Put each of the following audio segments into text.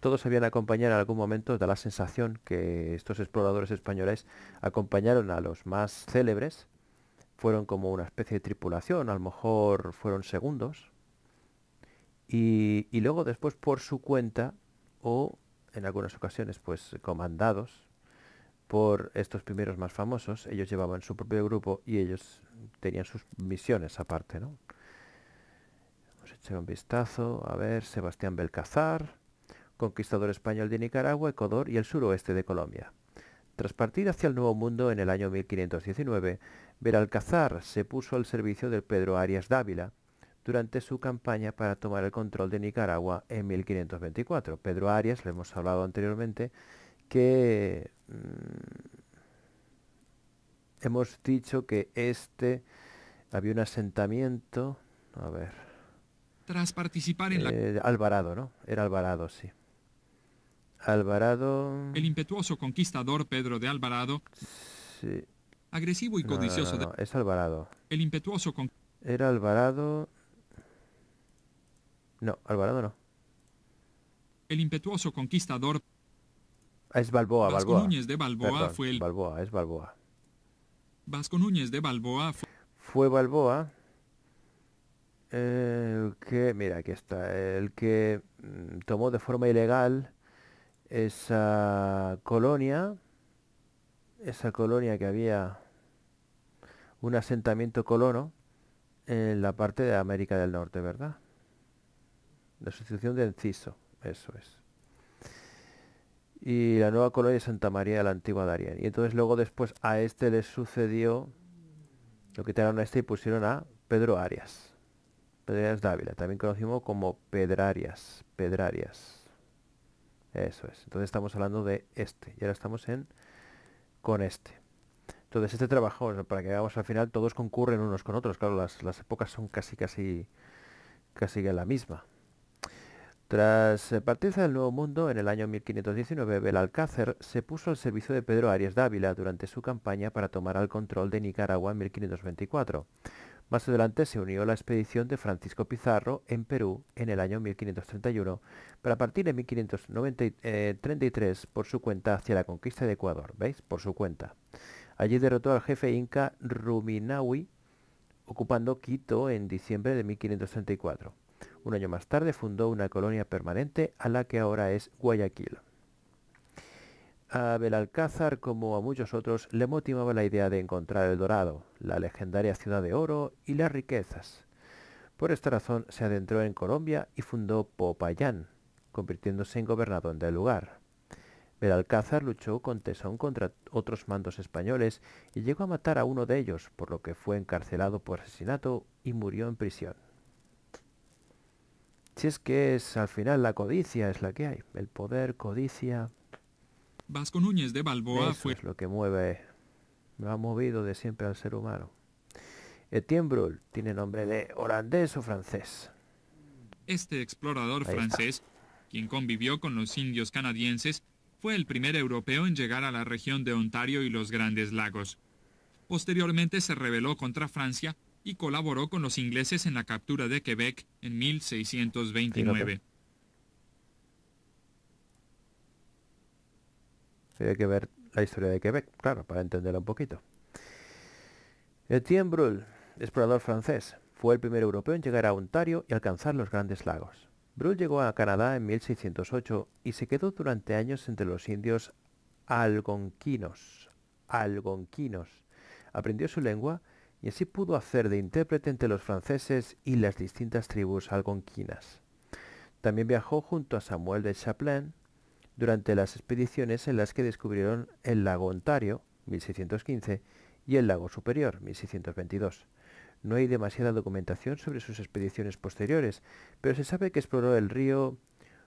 todos habían acompañado en algún momento, da la sensación que estos exploradores españoles acompañaron a los más célebres fueron como una especie de tripulación, a lo mejor fueron segundos, y, luego después por su cuenta o en algunas ocasiones pues comandados por estos primeros más famosos, ellos llevaban su propio grupo y ellos tenían sus misiones aparte, ¿no? Vamos a echar un vistazo, a ver, Sebastián Belcazar, conquistador español de Nicaragua, Ecuador y el suroeste de Colombia. Tras partir hacia el Nuevo Mundo en el año 1519, Veralcazar se puso al servicio del Pedro Arias Dávila durante su campaña para tomar el control de Nicaragua en 1524. Pedro Arias, le hemos hablado anteriormente, que mm, hemos dicho que este había un asentamiento, a ver, tras participar en la eh, Alvarado, ¿no? Era Alvarado, sí. Alvarado. El impetuoso conquistador Pedro de Alvarado. Sí. Agresivo y codicioso. No, no, Es Alvarado. El impetuoso Era Alvarado. No, Alvarado no. El impetuoso conquistador. Es Balboa, Vasco Balboa. Núñez de Balboa fue el. Balboa, es Balboa. Vasco Núñez de Balboa fue. Fue Balboa. El que, mira, aquí está, el que mm, tomó de forma ilegal esa colonia, esa colonia que había un asentamiento colono en la parte de América del Norte, ¿verdad? La sustitución de Enciso, eso es. Y la nueva colonia de Santa María de la antigua Darien. Y entonces luego después a este le sucedió, lo quitaron a este y pusieron a Pedro Arias. Pedro Arias Dávila, también conocido como Pedrarias, Pedrarias. Eso es. Entonces estamos hablando de este. Y ahora estamos en con este. Entonces este trabajo, para que veamos al final, todos concurren unos con otros. Claro, las, épocas son casi, casi, casi la misma. Tras eh, partirse del Nuevo Mundo, en el año 1519, Belalcácer se puso al servicio de Pedro Arias Dávila durante su campaña para tomar el control de Nicaragua en 1524. Más adelante se unió a la expedición de Francisco Pizarro en Perú en el año 1531, para partir de 1533 eh, por su cuenta hacia la conquista de Ecuador, ¿veis? Por su cuenta. Allí derrotó al jefe inca Ruminaui, ocupando Quito en diciembre de 1534. Un año más tarde fundó una colonia permanente a la que ahora es Guayaquil. A Belalcázar, como a muchos otros, le motivaba la idea de encontrar el Dorado, la legendaria ciudad de oro y las riquezas. Por esta razón se adentró en Colombia y fundó Popayán, convirtiéndose en gobernador del lugar. Belalcázar luchó con tesón contra otros mandos españoles y llegó a matar a uno de ellos, por lo que fue encarcelado por asesinato y murió en prisión. Si es que es al final la codicia es la que hay, el poder codicia Vasco Núñez de Balboa fue... lo que mueve, lo ha movido de siempre al ser humano. Etienne tiene nombre de holandés o francés. Este explorador francés, quien convivió con los indios canadienses, fue el primer europeo en llegar a la región de Ontario y los Grandes Lagos. Posteriormente se rebeló contra Francia y colaboró con los ingleses en la captura de Quebec en 1629. Hay que ver la historia de Quebec, claro, para entenderla un poquito. Etienne Brull explorador francés, fue el primer europeo en llegar a Ontario y alcanzar los Grandes Lagos. brull llegó a Canadá en 1608 y se quedó durante años entre los indios algonquinos. Algonquinos. Aprendió su lengua y así pudo hacer de intérprete entre los franceses y las distintas tribus algonquinas. También viajó junto a Samuel de Champlain durante las expediciones en las que descubrieron el lago Ontario, 1615, y el lago Superior, 1622. No hay demasiada documentación sobre sus expediciones posteriores, pero se sabe que exploró el río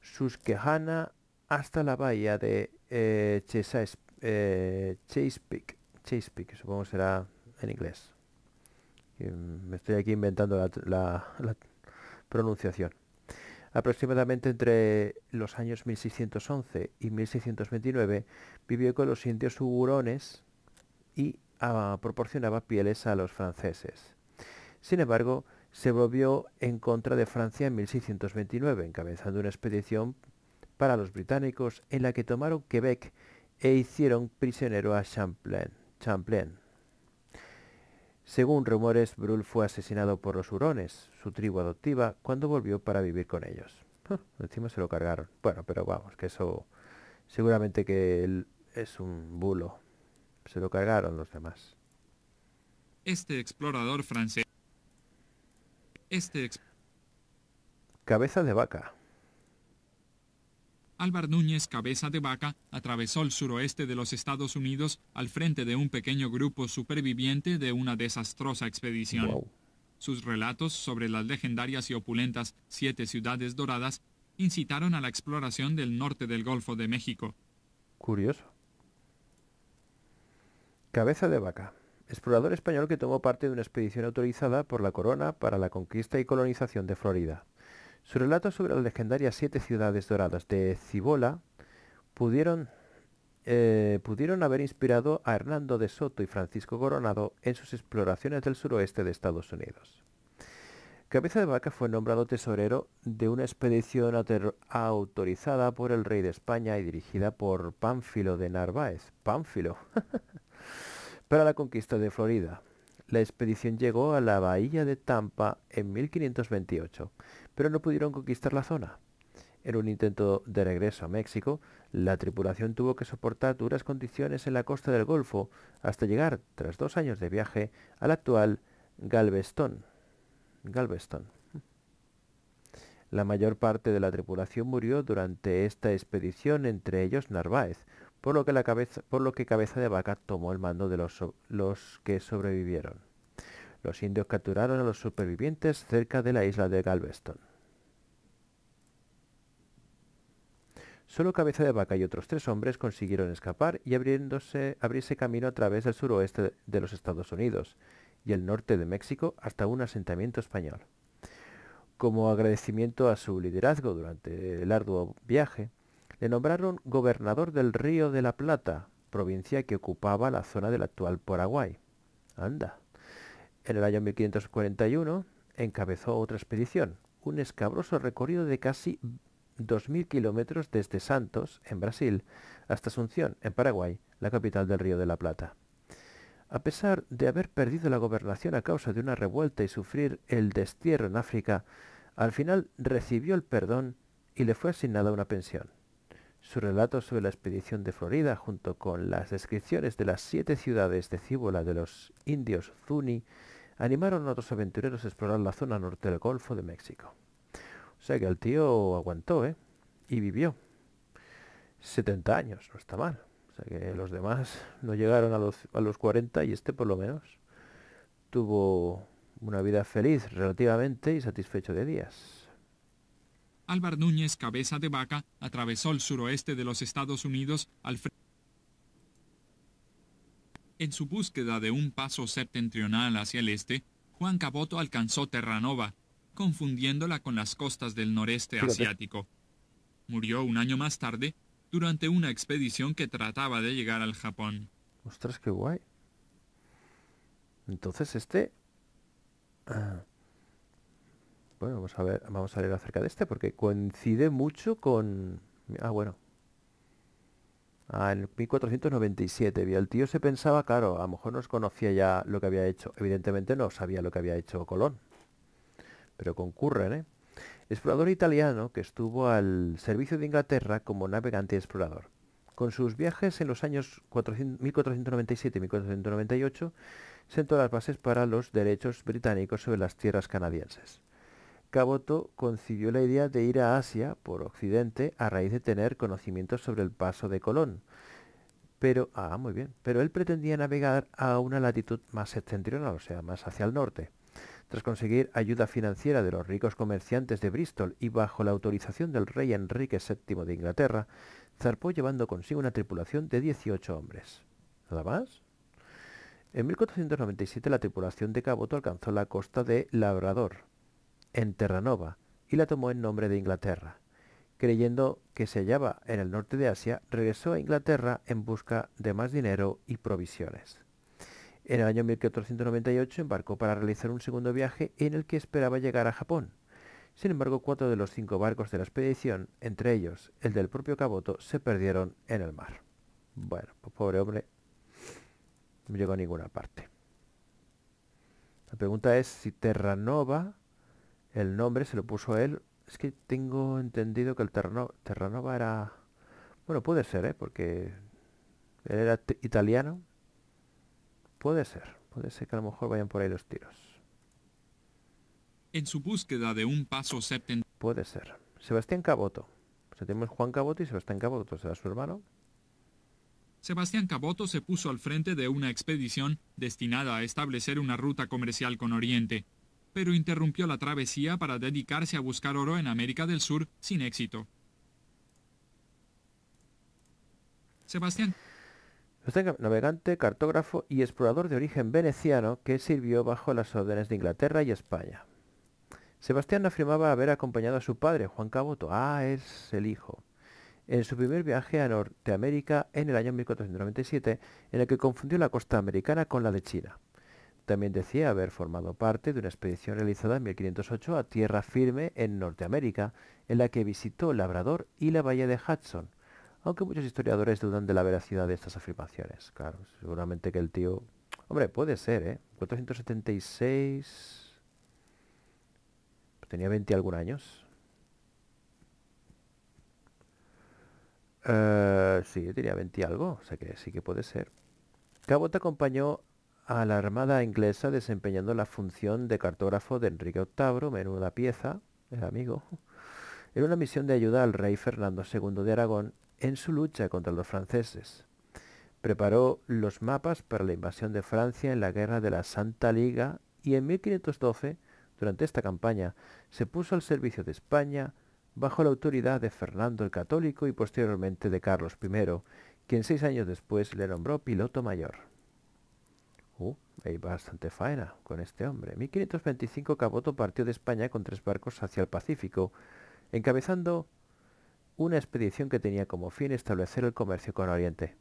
Susquehanna hasta la bahía de eh, eh Chesapeake, eh, supongo será en inglés. Me estoy aquí inventando la pronunciación. Aproximadamente entre los años 1611 y 1629 vivió con los indios hurones y ah, proporcionaba pieles a los franceses. Sin embargo, se volvió en contra de Francia en 1629, encabezando una expedición para los británicos en la que tomaron Quebec e hicieron prisionero a Champlain. Champlain. Según rumores, Brul fue asesinado por los hurones, su tribu adoptiva, cuando volvió para vivir con ellos. Decimos encima se lo cargaron. Bueno, pero vamos, que eso seguramente que es un bulo. Se lo cargaron los demás. Este explorador francés. Este Cabeza de vaca. Álvar Núñez Cabeza de Vaca atravesó el suroeste de los Estados Unidos al frente de un pequeño grupo superviviente de una desastrosa expedición. Sus relatos sobre las legendarias y opulentas Siete Ciudades Doradas incitaron a la exploración del norte del Golfo de México. Curioso. Cabeza de Vaca explorador español que tomó parte de una expedición autorizada por la corona para la conquista y colonización de Florida. Su relato sobre las legendarias siete ciudades doradas de Cibola pudieron, eh, pudieron haber inspirado a Hernando de Soto y Francisco Coronado en sus exploraciones del suroeste de Estados Unidos. Cabeza de Vaca fue nombrado tesorero de una expedición autorizada por el rey de España y dirigida por Pánfilo de Narváez. Pánfilo. para la conquista de Florida. La expedición llegó a la bahía de Tampa en 1528, pero no pudieron conquistar la zona. En un intento de regreso a México, la tripulación tuvo que soportar duras condiciones en la costa del Golfo hasta llegar, tras dos años de viaje, al actual Galveston. Galveston. La mayor parte de la tripulación murió durante esta expedición, entre ellos Narváez, por lo que, la cabeza, por lo que Cabeza de Vaca tomó el mando de los, los que sobrevivieron. Los indios capturaron a los supervivientes cerca de la isla de Galveston. Solo Cabeza de Vaca y otros tres hombres consiguieron escapar y abriéndose, abrirse camino a través del suroeste de los Estados Unidos y el norte de México hasta un asentamiento español. Como agradecimiento a su liderazgo durante el arduo viaje, le nombraron gobernador del Río de la Plata, provincia que ocupaba la zona del actual Paraguay. Anda. En el año 1541 encabezó otra expedición, un escabroso recorrido de casi 2.000 kilómetros desde Santos, en Brasil, hasta Asunción, en Paraguay, la capital del Río de la Plata. A pesar de haber perdido la gobernación a causa de una revuelta y sufrir el destierro en África, al final recibió el perdón y le fue asignada una pensión. Su relato sobre la expedición de Florida, junto con las descripciones de las siete ciudades de Cíbola de los indios Zuni, animaron a otros aventureros a explorar la zona norte del Golfo de México que el tío aguantó, ¿eh? Y vivió. 70 años, no está mal. O sea que los demás no llegaron a los, 40 y este por lo menos tuvo una vida feliz relativamente y satisfecho de días. Álvar Núñez Cabeza de Vaca atravesó el suroeste de los Estados Unidos al En su búsqueda de un paso septentrional hacia el este, Juan Caboto alcanzó Terranova, confundiéndola con las costas del noreste asiático. Murió un año más tarde durante una expedición que trataba de llegar al Japón. Ostras, qué guay. Entonces este... Ah, bueno, vamos a ver, vamos a leer acerca de este porque coincide mucho con... Ah, bueno. Ah, en 1497, el tío se pensaba, claro, a lo mejor nos conocía ya lo que había hecho. Evidentemente no sabía lo que había hecho Colón pero concurren, ¿eh? Explorador italiano que estuvo al servicio de Inglaterra como navegante y explorador. Con sus viajes en los años 1497 y 1498 sentó las bases para los derechos británicos sobre las tierras canadienses. Caboto concibió la idea de ir a Asia por Occidente a raíz de tener conocimientos sobre el paso de Colón. Pero, ah, muy bien, pero él pretendía navegar a una latitud más septentrional, o sea, más hacia el norte. Tras conseguir ayuda financiera de los ricos comerciantes de Bristol y bajo la autorización del rey Enrique VII de Inglaterra, zarpó llevando consigo una tripulación de 18 hombres. ¿Nada más? En 1497 la tripulación de Caboto alcanzó la costa de Labrador, en Terranova, y la tomó en nombre de Inglaterra. Creyendo que se hallaba en el norte de Asia, regresó a Inglaterra en busca de más dinero y provisiones. En el año 1498 embarcó para realizar un segundo viaje en el que esperaba llegar a Japón. Sin embargo, cuatro de los cinco barcos de la expedición, entre ellos el del propio Caboto, se perdieron en el mar. Bueno, pues pobre hombre, no llegó a ninguna parte. La pregunta es si Terranova, el nombre se lo puso a él. Es que tengo entendido que el Terranova, era... Bueno, puede ser, ¿eh? Porque él era italiano, Puede ser, puede ser que a lo mejor vayan por ahí los tiros. En su búsqueda de un paso septentrional... Puede ser. Sebastián Caboto. tenemos Juan Caboto y Sebastián Caboto, será su hermano. Sebastián Caboto se puso al frente de una expedición destinada a establecer una ruta comercial con Oriente, pero interrumpió la travesía para dedicarse a buscar oro en América del Sur sin éxito. Sebastián navegante, cartógrafo y explorador de origen veneciano que sirvió bajo las órdenes de Inglaterra y España. Sebastián afirmaba haber acompañado a su padre, Juan Caboto, ah, es el hijo, en su primer viaje a Norteamérica en el año 1497, en el que confundió la costa americana con la de China. También decía haber formado parte de una expedición realizada en 1508 a tierra firme en Norteamérica, en la que visitó Labrador y la bahía de Hudson, aunque muchos historiadores dudan de la veracidad de estas afirmaciones. Claro, seguramente que el tío... Hombre, puede ser, ¿eh? 476... Tenía 20 algún años. Eh, sí, tenía 20 algo, o sea que sí que puede ser. Cabot acompañó a la Armada inglesa desempeñando la función de cartógrafo de Enrique VIII, menuda pieza, el amigo, en una misión de ayuda al rey Fernando II de Aragón en su lucha contra los franceses. Preparó los mapas para la invasión de Francia en la Guerra de la Santa Liga y en 1512, durante esta campaña, se puso al servicio de España bajo la autoridad de Fernando el Católico y posteriormente de Carlos I, quien seis años después le nombró piloto mayor. Uh, hay bastante faena con este hombre. En 1525 Caboto partió de España con tres barcos hacia el Pacífico, encabezando una expedición que tenía como fin establecer el comercio con Oriente.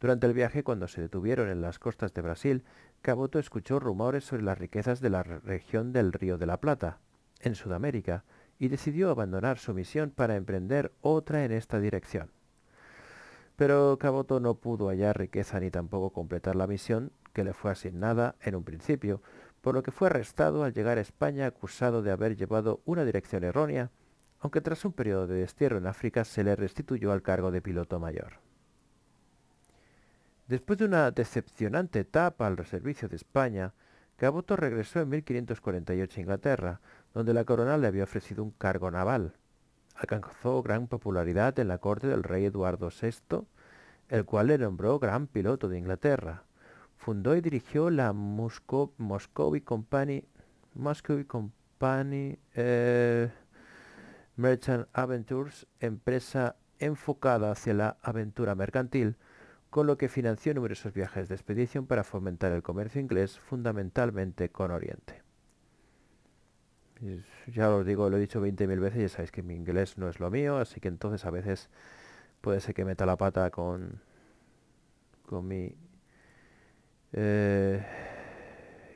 Durante el viaje, cuando se detuvieron en las costas de Brasil, Caboto escuchó rumores sobre las riquezas de la región del Río de la Plata, en Sudamérica, y decidió abandonar su misión para emprender otra en esta dirección. Pero Caboto no pudo hallar riqueza ni tampoco completar la misión que le fue asignada en un principio, por lo que fue arrestado al llegar a España acusado de haber llevado una dirección errónea aunque tras un periodo de destierro en África se le restituyó al cargo de piloto mayor. Después de una decepcionante etapa al servicio de España, Caboto regresó en 1548 a Inglaterra, donde la corona le había ofrecido un cargo naval. Alcanzó gran popularidad en la corte del rey Eduardo VI, el cual le nombró gran piloto de Inglaterra. Fundó y dirigió la Company, Company Merchant Adventures, empresa enfocada hacia la aventura mercantil, con lo que financió numerosos viajes de expedición para fomentar el comercio inglés, fundamentalmente con Oriente. Ya os digo, lo he dicho 20.000 veces, ya sabéis que mi inglés no es lo mío, así que entonces a veces puede ser que meta la pata con, con mi... Eh,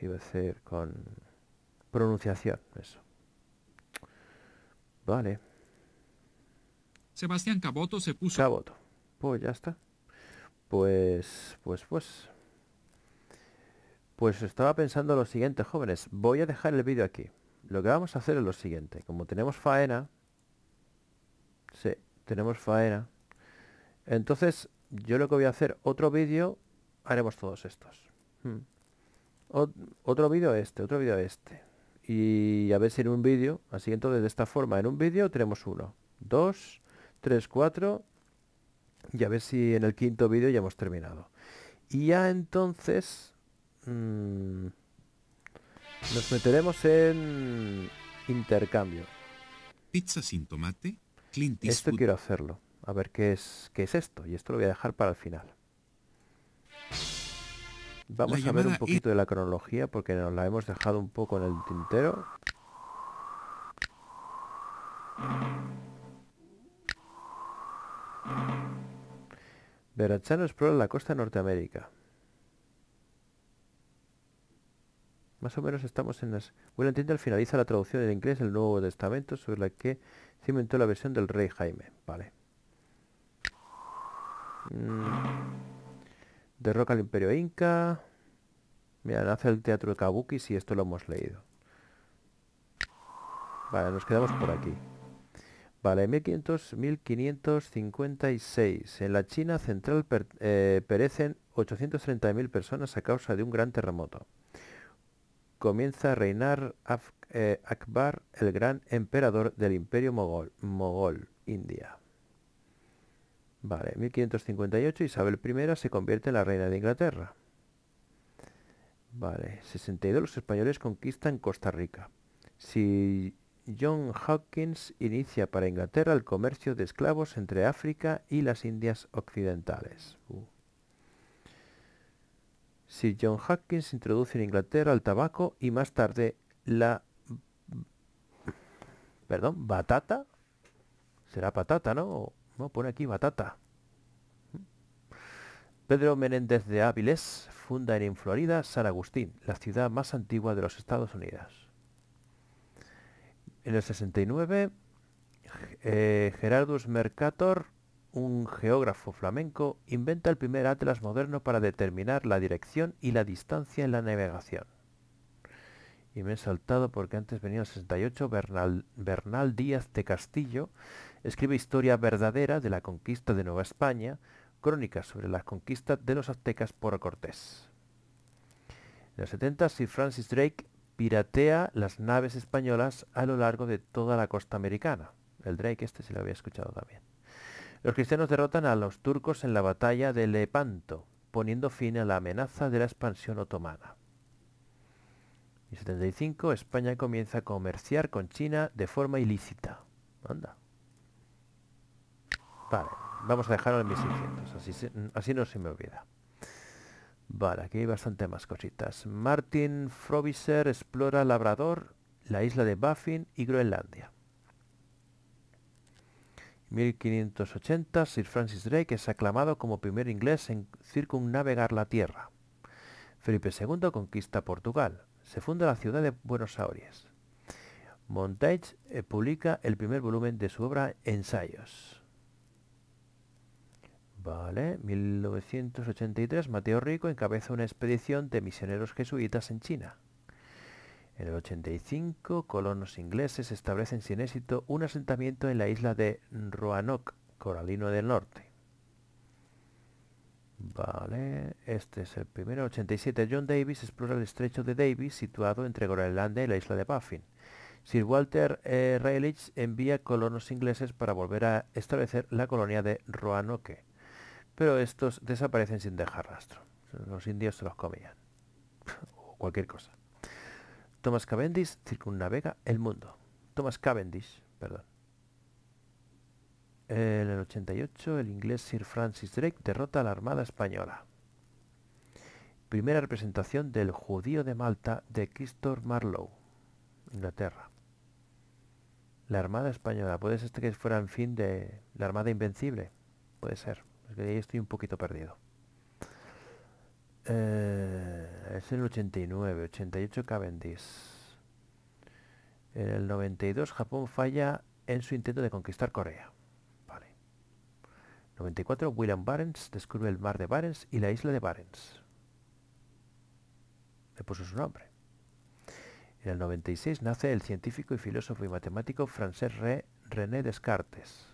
iba a decir, con pronunciación, eso. Vale. Sebastián Caboto se puso... Caboto. Pues ya está. Pues, pues, pues. Pues estaba pensando lo siguiente, jóvenes. Voy a dejar el vídeo aquí. Lo que vamos a hacer es lo siguiente. Como tenemos faena... Sí, tenemos faena. Entonces, yo lo que voy a hacer, otro vídeo, haremos todos estos. Hmm. otro vídeo este, otro vídeo este y a ver si en un vídeo, así entonces de esta forma, en un vídeo tenemos uno, dos, tres, cuatro, y a ver si en el quinto vídeo ya hemos terminado. Y ya entonces mm, nos meteremos en intercambio. Pizza sin tomate, Clint Esto quiero hacerlo, a ver qué es, qué es esto, y esto lo voy a dejar para el final. Vamos a ver un poquito de la cronología porque nos la hemos dejado un poco en el tintero. Verachano explora la costa de Norteamérica. Más o menos estamos en las... Bueno, Tyndall finaliza la traducción del inglés del Nuevo Testamento sobre la que se inventó la versión del rey Jaime. Vale. Mm. Derroca el Imperio Inca. Mira, nace el Teatro de Kabuki, si esto lo hemos leído. Vale, nos quedamos por aquí. Vale, 1500, 1556. En la China central eh, perecen 830.000 personas a causa de un gran terremoto. Comienza a reinar eh, Akbar, el gran emperador del imperio mogol, mogol India. Vale, 1558 Isabel I se convierte en la reina de Inglaterra. Vale, 62 los españoles conquistan Costa Rica. Si John Hawkins inicia para Inglaterra el comercio de esclavos entre África y las Indias Occidentales. Uh. Si John Hawkins introduce en Inglaterra el tabaco y más tarde la... Perdón, batata. Será patata, ¿no? Pone aquí batata. Pedro Menéndez de Áviles funda en Florida San Agustín, la ciudad más antigua de los Estados Unidos. En el 69, eh, Gerardus Mercator, un geógrafo flamenco, inventa el primer atlas moderno para determinar la dirección y la distancia en la navegación. Y me he saltado porque antes venía el 68 Bernal, Bernal Díaz de Castillo, Escribe historia verdadera de la conquista de Nueva España, crónicas sobre las conquistas de los aztecas por Cortés. En los 70, Sir Francis Drake piratea las naves españolas a lo largo de toda la costa americana. El Drake este se lo había escuchado también. Los cristianos derrotan a los turcos en la batalla de Lepanto, poniendo fin a la amenaza de la expansión otomana. En 75, España comienza a comerciar con China de forma ilícita. Vale, vamos a dejarlo en 1600, así, así no se me olvida. Vale, aquí hay bastante más cositas. Martin Frobisher explora Labrador, la isla de Baffin y Groenlandia. 1580, Sir Francis Drake es aclamado como primer inglés en circunnavegar la Tierra. Felipe II conquista Portugal. Se funda la ciudad de Buenos Aires. Montage eh, publica el primer volumen de su obra Ensayos. Vale, 1983 Mateo Rico encabeza una expedición de misioneros jesuitas en China. En el 85 colonos ingleses establecen sin éxito un asentamiento en la isla de Roanoke, Coralino del Norte. Vale, este es el primero. 87 John Davis explora el estrecho de Davis situado entre Groenlandia y la isla de Baffin. Sir Walter e. Raleigh envía colonos ingleses para volver a establecer la colonia de Roanoke pero estos desaparecen sin dejar rastro. Los indios se los comían. o cualquier cosa. Thomas Cavendish circunnavega el mundo. Thomas Cavendish, perdón. En el 88, el inglés Sir Francis Drake derrota a la Armada Española. Primera representación del judío de Malta de Christopher Marlowe, Inglaterra. La Armada Española, puede ser que fuera el fin de la Armada Invencible, puede ser ahí estoy un poquito perdido. Eh, es el 89, 88 Cavendish. En el 92 Japón falla en su intento de conquistar Corea. Vale. 94 William Barents descubre el mar de Barents y la isla de Barents. Le puso su nombre. En el 96 nace el científico y filósofo y matemático francés René Descartes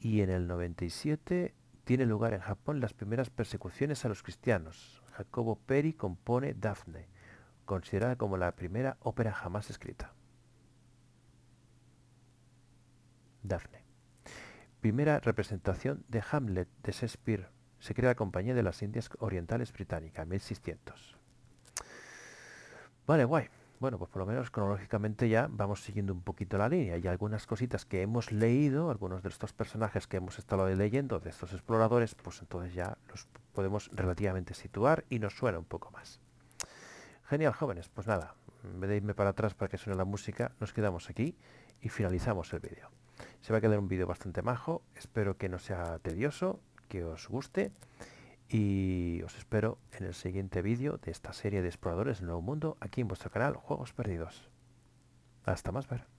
y en el 97 tiene lugar en Japón las primeras persecuciones a los cristianos. Jacobo Peri compone Dafne, considerada como la primera ópera jamás escrita. Dafne. Primera representación de Hamlet de Shakespeare. Se crea la Compañía de las Indias Orientales Británica, 1600. Vale, guay bueno, pues por lo menos cronológicamente ya vamos siguiendo un poquito la línea y algunas cositas que hemos leído, algunos de estos personajes que hemos estado leyendo, de estos exploradores, pues entonces ya los podemos relativamente situar y nos suena un poco más. Genial, jóvenes, pues nada, en vez de irme para atrás para que suene la música, nos quedamos aquí y finalizamos el vídeo. Se va a quedar un vídeo bastante majo, espero que no sea tedioso, que os guste y os espero en el siguiente vídeo de esta serie de exploradores del nuevo mundo aquí en vuestro canal Juegos Perdidos. Hasta más ver.